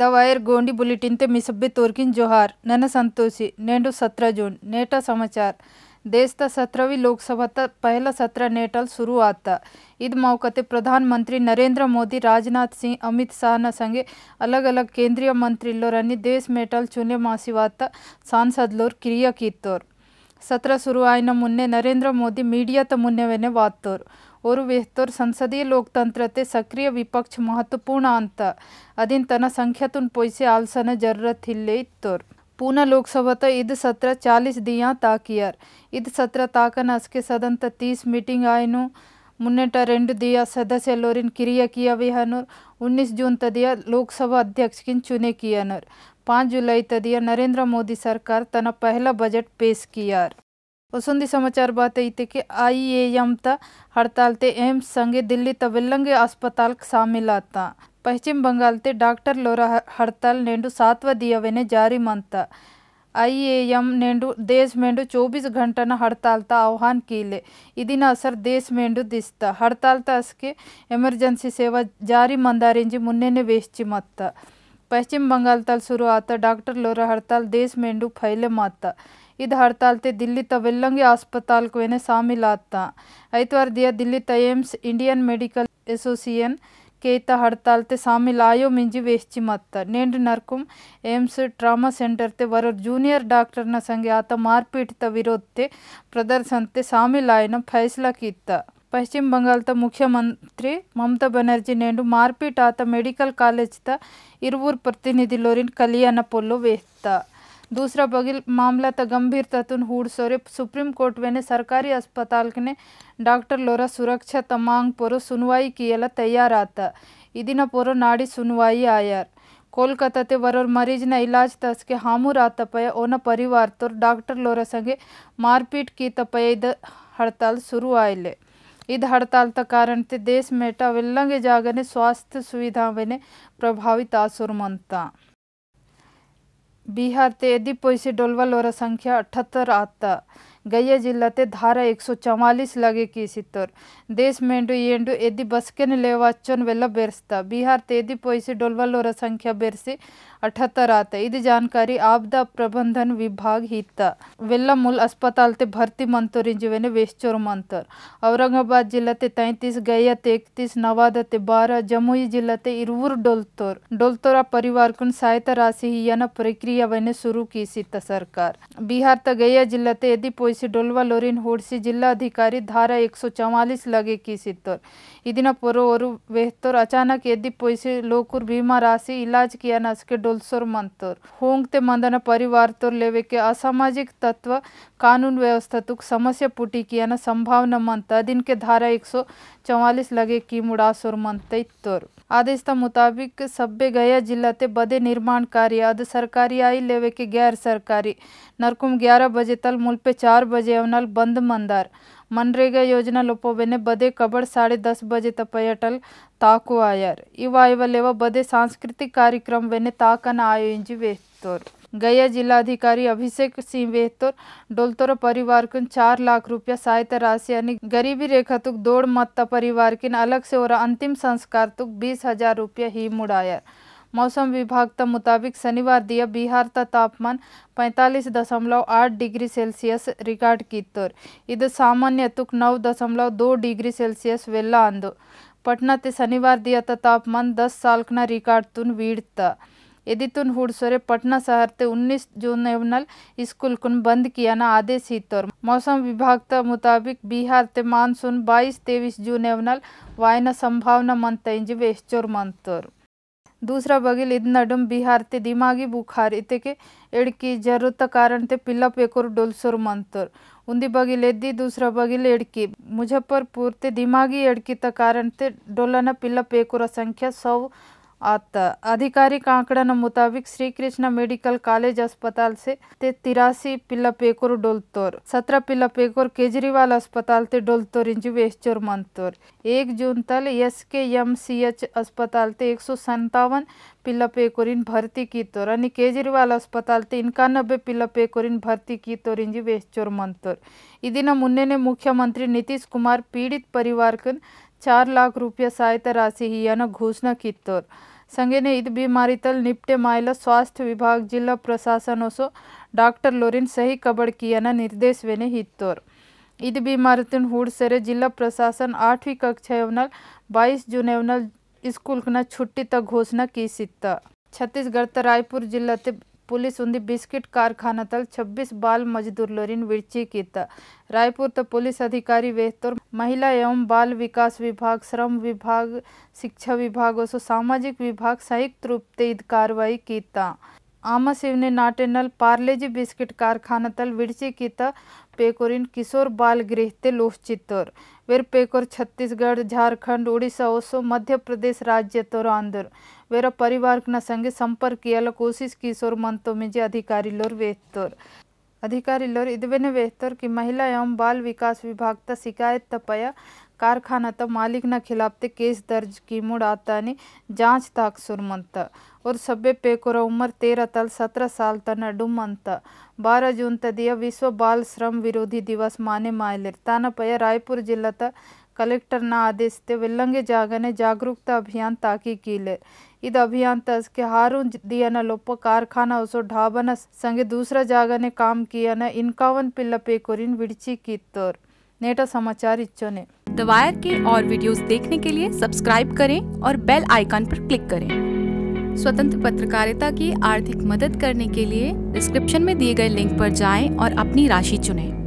the wire ಗೋಂಡಿ bulletin ते ಮಿಸಬ್ಬೆ ತೋರ್ಕಿನ್ ಜೋಹಾರ್ ನನ್ನ ಸಂತೋಷಿ ನೇಂಡು ಸತ್ರ ಜೂನ್ ನೇಟ ಸಮಾಚಾರ್ ದೇಶದ ಸತ್ರವಿ ಲೋಕಸಭಾ ಪಹಲ ಸತ್ರ ನೇಟಲ್ ಶುರುವಾತ ಇದು ಮೌಕತೆ ಪ್ರಧಾನಮಂತ್ರಿ ನರೇಂದ್ರ ಮೋದಿ ರಾಜನಾಥ್ ಸಿಂಗ್ ಅಮಿತ್ ಶಾಹನ ಸಂಗೆ ಅಲಗ್ ಅಲಗ್ ಕೇಂದ್ರೀಯ ಮಂತ್ರಿಲೋರನ್ನು ದೇಶ ಮೇಟಲ್ ಚುನೆ ಮಾಸಿವಾತ సాంసద్లోర్ కిరియా కీర్తోర్ సత్ర శురువైన మున్నే నరేంద్ర మోదీ మీడియాతో మున్నెవెనే వాత్తోరు और बेहतर संसदीय लोकतंत्रते ಸಕ್ರಿಯ ವಿಪಕ್ಷ ಮಹತ್ವಪೂರ್ಣ ಅಂತ ಅದಿನ ತನ ಸಂಖ್ಯಾತುನ್ ಪೊಯ್ಸೆ ಆಲ್ಸನ ಜರರತ್ ಇಲ್ಲೇ ಇತ್ತೋರ್ ಪೂನಾ ಲೋಕಸಭಾತ ಇದ್ ಸತ್ರ ಚಾಲಿಸ್ ದಿಯಾ ತಾಕಿಯರ್ ಇದ್ ಸತ್ರ ತಾಕನ ಅಸ್ಕೆ ಸದಂತ ತೀಸ್ ಮೀಟಿಂಗ್ ಆಯ್ನು ಮುನ್ನೆಟ ರೆಂಡು ದಿಯ ಸದಸ್ಯಲ್ಲೋರಿನ್ ಕಿರಿಯ ಕಿಯವೆ ಹನೂರ್ ಉನ್ನಿಸ್ ಜೂನ್ ತದಿಯ ಲೋಕಸಭಾ ಅಧ್ಯಕ್ಷಕಿನ್ ಚುನೆ किया पाँच जुलाई तदिया नरेंद्र मोदी सरकार तना पहला बजट पेश किया उसंदी समाचार बात इतने कि आई एम त हड़ताल ते एम्स संगे दिल्ली त अस्पताल शामिल आता पश्चिम बंगाल ते डॉक्टर लोरा हड़ताल नेंडु सातव दियावेने जारी मानता आई एम नेंडु देश मेंडु चौबीस घंटा हड़ताल ता आह्वान कीले इदिन असर देश मेंडु दिसता हड़ताल ता असके एमरजेंसी सेवा जारी मंदारेंजे मुन्ने ने वेस्ची मत्ता पश्चिम बंगाल तल शुरू आता डॉक्टर लोरा हड़ताल देश मेंडु फैले मत्ता ಇದ ಹರತಾಲ್ ತ ದಿಲ್ಲಿ ತ ವೆಲ್ಲಂಗೇ ಆಸ್ಪತಾಲ್ ಕೋ ಎನೆ ಸಾಮಿಲಾತ ಐತ್ವರ್ದ್ಯ ದಿಲ್ಲಿ ತ ಎಮ್ಸ್ ಇಂಡಿಯನ್ ಮೆಡಿಕಲ್ ಅಸೋಸಿಯೇಷನ್ ಕೆ ತ ಹರತಾಲ್ ತ ಸಾಮಿಲಾಯೋ ಮಿಂಜಿ ವೆಷ್ಟಿ ಮತ್ತ ನೆಂದ ನರಕಮ್ ಎಮ್ಸ್ ಟ್ರಾಮಾ ಸೆಂಟರ್ ತ ಬರ ಜೂನಿಯರ್ ಡಾಕ್ಟರ್ ನ ಸಂಗೆ ಆತ ಮಾರ್ಪೀಟ್ ತ ವಿರೋಧತೆ ಪ್ರದರ್ಶಂತೆ ಸಾಮಿಲಾಯನ ಫೈಸ್ಲಾ ಕೀತ್ತ ಪಶ್ಚಿಮ ಬಂಗಾಲ್ ತ ಮುಖ್ಯಮಂತ್ರಿ ಮಮತಾ ಬನರ್ಜಿ ನೆಂದ ಮಾರ್ಪೀಟ ಆತ ಮೆಡಿಕಲ್ ಕಾಲೇಜ್ ತ ಇರುರ್ ಪ್ರತಿನಿಧಿ ಲೊರಿನ್ ಕಲಿಯನ ಪೊಲ್ಲೊ ವೆಷ್ಟಾ दूसरा बगल मामला तो गंभीर तत्न हूड़ सुप्रीम कोर्ट वेने सरकारी अस्पताल के ने डॉक्टर लोरा सुरक्षा तमांग पोरो सुनवाई की अला तैयार आता इदिन पोरो नाड़ी सुनवाई आयर कोलकाता ते वर मरीज न इलाज तस के हामू रात पय ओन परिवार तो डॉक्टर लोरा संगे मारपीट की तपय हड़ताल शुरू आये इध हड़ताल त कारण ते देश मेंटा विल्लंगे जागने स्वास्थ्य सुविधा वेने प्रभावित आसुरमंता ಬಿಹಾರ್ ತೆ ಯದಿ ಪೊಯ್ಸಿ ಡೊಲ್ವಾ ಲೋರ ಸಂಖ್ಯೆ ಅಠತ್ತರ ಆತ गैया जिल्लाते धारा एक सौ चवालीस लगे की देश मेंडु येंडु ಎದಿ लेवाचन ಲೇವಾಚನ್ बिहार तेदी ಬಿಹಾರ್ ತೇದಿ संख्या बेरसी अठहत्तर ಬೆರೆಸಿ ಅಠತ್ತರ ಆತ ಇದು ಜಾನ್ಕಾರಿ ಆಪ್ದ ಪ್ರಬಂಧನ್ ವಿಭಾಗ್ अस्पताल ते भर्ती मंत्र जीवन वेस्चोर मंतर औरंगाबाद जिला ते तैतीस गया ते इकतीस नवादा ते बारह जमुई जिला ते इरवुर डोलतोर डोलतोरा परिवार कुन सहायता राशि ही प्रक्रिया वने शुरू की सरकार बिहार त गया जिला ते यदि डोलवा लोरीन ವಹಿಸಿ धारा एक सौ चवालीस लगे ಚವಾಲೀಸ್ ಲಗೆ पोरोर ಇದನ್ನ अचानक यदि पोसे लोकुर ಲೋಕುರ್ ಭೀಮರಾಸಿ इलाज किया ना उसके डोलसोर मंतोर होंगते मंदन परिवार तोर लेवे के असामाजिक तत्व कानून व्यवस्था तुक समस्या पुटी किया न संभावना मंता दिन के धारा एक सौ चवालीस लगे की मुड़ासोर मंत तोर आदेश के मुताबिक सब्बे गया जिला ते बदे निर्माण कार्य अध सरकारी आई लेवे के गैर सरकारी नरकुम ग्यारह बजे तल ತಲ್ पे चार बजे अवनल बंद मंदार मनरेगा योजना लोपोबेने बदे कबड़ साढ़े दस बजे तपयटल ताकु आयर इवाइवलेव बदे सांस्कृतिक कार्यक्रम वेने ताकन आयोजित वेतोर गया जिलाधिकारी अभिषेक सिंह वेहतोर डोलतोर परिवार किन चार लाख रुपया सहायता राशि यानी गरीबी रेखा तुक दौड़ मत्ता परिवार किन अलग से और अंतिम संस्कार तुक बीस हजार रुपया ही मुड़ायर मौसम विभाग के मुताबिक शनिवार दिया बिहार का तापमान पैंतालीस दशमलव आठ डिग्री सेल्सियस रिकॉर्ड कित्तोर इधर सामान्य तुक नौ दशमलव दो डिग्री सेल्सियस वेला अंदो पटना ते शनिवार दिया ता तापमान दस साल का रिकॉर्ड तुन वीड़ता यदि तुन हुड़सोरे पटना शहर ते उन्नीस जून एवनल स्कूल कुन बंद किया ना आदेश हितोर मौसम विभाग के मुताबिक बिहार ते मानसून बाईस तेईस जून एवनल वायना संभावना मंत इंज वेस्चोर मंतोर दूसरा बगिल इदम बिहार ते दिमागी बुखार इत के एड़की जरूरत कारण ते पिल्ला पेकोर डोलसोर मंतर उन्दी बगिल एदी दूसरा बगिल एड़की मुजफ्फरपुर ते दिमागी एड़की त कारण ते डोलना पिल्ला पेकोर संख्या सौ आधिकारिक आंकड़ा न मुताबिक श्री मेडिकल कॉलेज अस्पताल से ते तिरासी पिल्ला पेकोर डोलतोर सत्रह पिल्ला पेकोर केजरीवाल अस्पताल ते डोलतोर इंजु वेस्टोर मंतोर एक जून तल एस के एम सी एच अस्पताल ते एक सौ सत्तावन पिल्ला पेकोर इन भर्ती की तोर अनि केजरीवाल अस्पताल ते नब्बे पिल्ला पेकोर इन भर्ती की तोर इंजु वेस्टोर मंतोर इदिन मुन्ने मुख्यमंत्री नीतीश कुमार पीड़ित परिवार कन चार लाख रुपया सहायता राशि ही घोषणा की तोर संगे ने इत बीमारी तल निपटे मायला स्वास्थ्य विभाग जिला प्रशासन सो डॉक्टर लोरिन सही कबड़ किया निर्देश वेने हितोर इत बीमारी तुन हुड़सरे जिला प्रशासन आठवीं कक्षावनल बाईस जून एवनल स्कूल छुट्टी तक घोषणा की सित्ता छत्तीसगढ़ त रायपुर जिला ते पुलिस बिस्किट कारखाना तल छब्बीस बाल मजदूर लोरिन विरची किया रायपुर तो पुलिस अधिकारी वेहतोर महिला एवं बाल विकास विभाग श्रम विभाग शिक्षा विभाग और सामाजिक विभाग संयुक्त रूप से कार्रवाई किया शिव ने ಆಮಸಿವ್ನೆ जी बिस्किट कारखाना तल विड़चे किता पेकोरिन किशोर बाल गृह ते लोह लोहचित्तर वेर पेकोर छत्तीसगढ़ झारखंड उड़ीसा ओसो मध्य प्रदेश राज्य तोर आंदर वेरा परिवार न संगे संपर्क किया कोशिश किशोर मंतो में जी अधिकारी लोर वेतोर ಅಧಿಕಾರಿಲೋರ್ ಇದುವೆನ बेहतर कि महिला एवं बाल विकास विभाग त शिकायत तपया कारखाना तो मालिक न खिलाफ ते केस दर्ज की मुड़ आता ने जांच ताक सुरमंत और सभ्य पेकोर उम्र तेरह तल सत्रह साल तन डुमंत बारह जून त दिया विश्व बाल श्रम विरोधी दिवस माने मायलिर ताना पया रायपुर जिला त कलेक्टर ಕಲೆಕ್ಟರ್ನ कीले ವೆಲ್ಲಂಗೆ अभियान तस के हारून दिया ना ತಸ್ಕೆ कारखाना उसो ढाबा ना संगे दूसरा ಸಂಗೆ ದೂಸರ ಜಾಗನೆ ಕಾಮ್ ಕಿಯನ ಇನ್ಕಾವನ್ ಪಿಲ್ಲ ಪೇಕೋರಿನ್ विड़ची तोर नेटा समाचार इच्चोने द वायर के और वीडियोस देखने के लिए सब्सक्राइब करें और बेल आइकन पर क्लिक करें स्वतंत्र पत्रकारिता की आर्थिक मदद करने के लिए डिस्क्रिप्शन में दिए गए लिंक पर जाएं और अपनी राशि चुनें